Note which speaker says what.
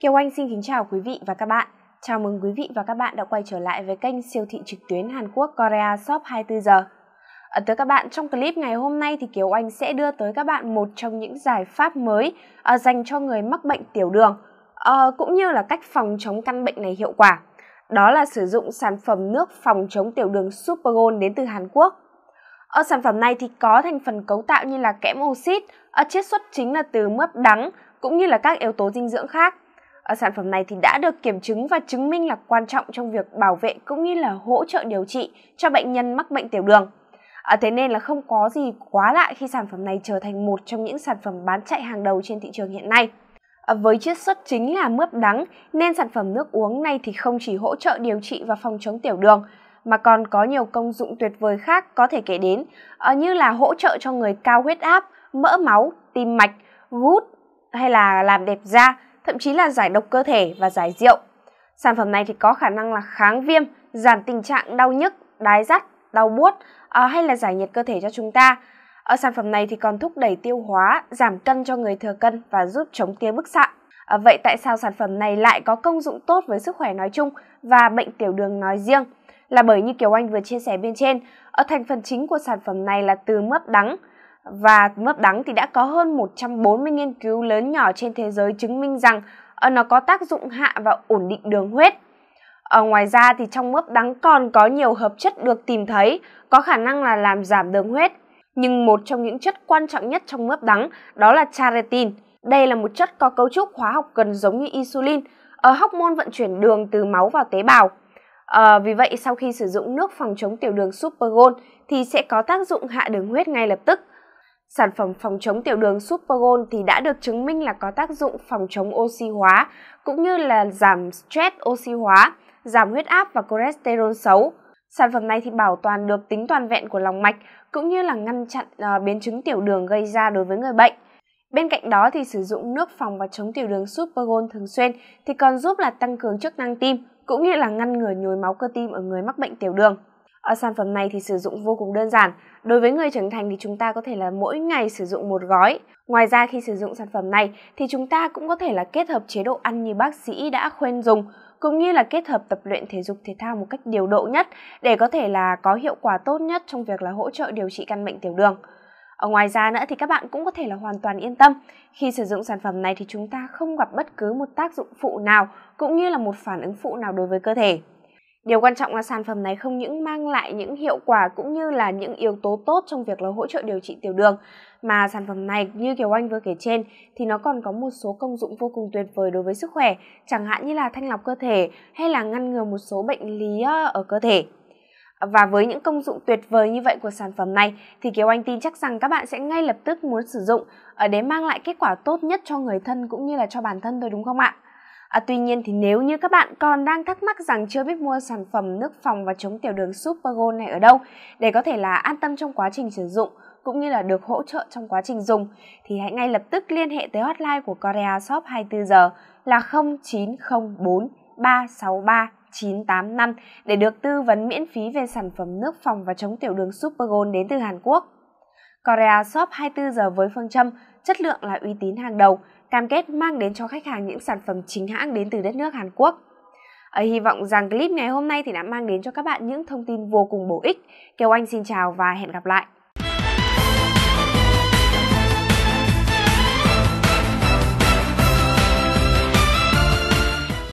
Speaker 1: Kiều Anh xin kính chào quý vị và các bạn. Chào mừng quý vị và các bạn đã quay trở lại với kênh siêu thị trực tuyến Hàn Quốc Korea Shop 24 giờ. ở tới các bạn trong clip ngày hôm nay thì Kiều Anh sẽ đưa tới các bạn một trong những giải pháp mới ờ, dành cho người mắc bệnh tiểu đường ờ, cũng như là cách phòng chống căn bệnh này hiệu quả. Đó là sử dụng sản phẩm nước phòng chống tiểu đường Supergold đến từ Hàn Quốc. Ở ờ, sản phẩm này thì có thành phần cấu tạo như là kẽm oxit, chiết xuất chính là từ mướp đắng cũng như là các yếu tố dinh dưỡng khác. Sản phẩm này thì đã được kiểm chứng và chứng minh là quan trọng trong việc bảo vệ cũng như là hỗ trợ điều trị cho bệnh nhân mắc bệnh tiểu đường. À, thế nên là không có gì quá lạ khi sản phẩm này trở thành một trong những sản phẩm bán chạy hàng đầu trên thị trường hiện nay. À, với chiết xuất chính là mướp đắng nên sản phẩm nước uống này thì không chỉ hỗ trợ điều trị và phòng chống tiểu đường mà còn có nhiều công dụng tuyệt vời khác có thể kể đến à, như là hỗ trợ cho người cao huyết áp, mỡ máu, tim mạch, gút hay là làm đẹp da thậm chí là giải độc cơ thể và giải rượu. Sản phẩm này thì có khả năng là kháng viêm, giảm tình trạng đau nhức, đái rắt, đau buốt à, hay là giải nhiệt cơ thể cho chúng ta. Ở ờ, sản phẩm này thì còn thúc đẩy tiêu hóa, giảm cân cho người thừa cân và giúp chống tia bức xạ. À, vậy tại sao sản phẩm này lại có công dụng tốt với sức khỏe nói chung và bệnh tiểu đường nói riêng? Là bởi như Kiều Anh vừa chia sẻ bên trên, ở thành phần chính của sản phẩm này là từ mướp đắng, và mướp đắng thì đã có hơn 140 nghiên cứu lớn nhỏ trên thế giới chứng minh rằng ờ, nó có tác dụng hạ và ổn định đường huyết. Ở ờ, ngoài ra thì trong mướp đắng còn có nhiều hợp chất được tìm thấy có khả năng là làm giảm đường huyết. Nhưng một trong những chất quan trọng nhất trong mướp đắng đó là charatin. Đây là một chất có cấu trúc hóa học gần giống như insulin, ở hóc môn vận chuyển đường từ máu vào tế bào. À, vì vậy sau khi sử dụng nước phòng chống tiểu đường Supergol thì sẽ có tác dụng hạ đường huyết ngay lập tức. Sản phẩm phòng chống tiểu đường Supergold thì đã được chứng minh là có tác dụng phòng chống oxy hóa, cũng như là giảm stress oxy hóa, giảm huyết áp và cholesterol xấu. Sản phẩm này thì bảo toàn được tính toàn vẹn của lòng mạch, cũng như là ngăn chặn uh, biến chứng tiểu đường gây ra đối với người bệnh. Bên cạnh đó thì sử dụng nước phòng và chống tiểu đường Supergold thường xuyên thì còn giúp là tăng cường chức năng tim cũng như là ngăn ngừa nhồi máu cơ tim ở người mắc bệnh tiểu đường ở ờ, sản phẩm này thì sử dụng vô cùng đơn giản đối với người trưởng thành thì chúng ta có thể là mỗi ngày sử dụng một gói ngoài ra khi sử dụng sản phẩm này thì chúng ta cũng có thể là kết hợp chế độ ăn như bác sĩ đã khuyên dùng cũng như là kết hợp tập luyện thể dục thể thao một cách điều độ nhất để có thể là có hiệu quả tốt nhất trong việc là hỗ trợ điều trị căn bệnh tiểu đường ở ngoài ra nữa thì các bạn cũng có thể là hoàn toàn yên tâm khi sử dụng sản phẩm này thì chúng ta không gặp bất cứ một tác dụng phụ nào cũng như là một phản ứng phụ nào đối với cơ thể Điều quan trọng là sản phẩm này không những mang lại những hiệu quả cũng như là những yếu tố tốt trong việc là hỗ trợ điều trị tiểu đường mà sản phẩm này như Kiều Anh vừa kể trên thì nó còn có một số công dụng vô cùng tuyệt vời đối với sức khỏe, chẳng hạn như là thanh lọc cơ thể hay là ngăn ngừa một số bệnh lý ờ, ở cơ thể. Và với những công dụng tuyệt vời như vậy của sản phẩm này thì Kiều Anh tin chắc rằng các bạn sẽ ngay lập tức muốn sử dụng ờ, để mang lại kết quả tốt nhất cho người thân cũng như là cho bản thân thôi đúng không ạ? À, tuy nhiên thì nếu như các bạn còn đang thắc mắc rằng chưa biết mua sản phẩm nước phòng và chống tiểu đường Supergold này ở đâu để có thể là an tâm trong quá trình sử dụng cũng như là được hỗ trợ trong quá trình dùng thì hãy ngay lập tức liên hệ tới hotline của Korea Shop 24 giờ là 0904 363 985 để được tư vấn miễn phí về sản phẩm nước phòng và chống tiểu đường Supergold đến từ Hàn Quốc. Korea Shop 24 giờ với phương châm chất lượng là uy tín hàng đầu cam kết mang đến cho khách hàng những sản phẩm chính hãng đến từ đất nước Hàn Quốc. ở ờ, hy vọng rằng clip ngày hôm nay thì đã mang đến cho các bạn những thông tin vô cùng bổ ích. Kêu Anh xin chào và hẹn gặp lại.